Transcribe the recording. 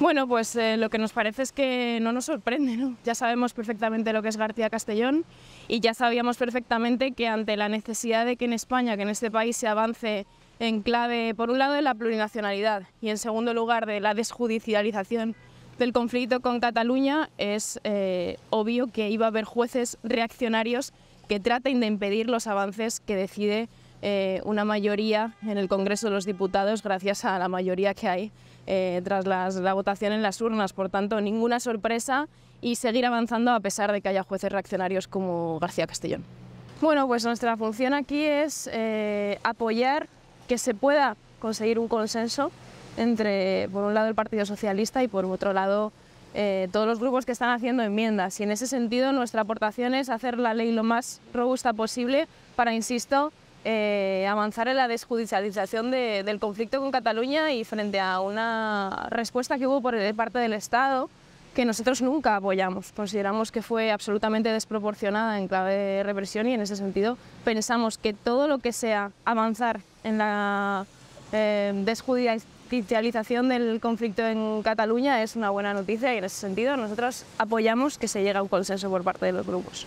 Bueno, pues eh, lo que nos parece es que no nos sorprende, ¿no? Ya sabemos perfectamente lo que es García Castellón y ya sabíamos perfectamente que ante la necesidad de que en España, que en este país se avance en clave, por un lado, de la plurinacionalidad y en segundo lugar, de la desjudicialización del conflicto con Cataluña, es eh, obvio que iba a haber jueces reaccionarios que traten de impedir los avances que decide eh, una mayoría en el Congreso de los Diputados gracias a la mayoría que hay eh, tras la votación en las urnas. Por tanto, ninguna sorpresa y seguir avanzando a pesar de que haya jueces reaccionarios como García Castellón. Bueno, pues nuestra función aquí es eh, apoyar que se pueda conseguir un consenso entre, por un lado, el Partido Socialista y, por otro lado, todos los grupos que están haciendo enmiendas. Y en ese sentido, nuestra aportación es hacer la ley lo más robusta posible para, insisto, eh, avanzar en la desjudicialización del conflicto con Cataluña y frente a una respuesta que hubo por parte del Estado que nosotros nunca apoyamos. Consideramos que fue absolutamente desproporcionada en clave de represión y en ese sentido pensamos que todo lo que sea avanzar en la eh, desjudicialización del conflicto en Cataluña es una buena noticia y en ese sentido nosotros apoyamos que se llegue a un consenso por parte de los grupos.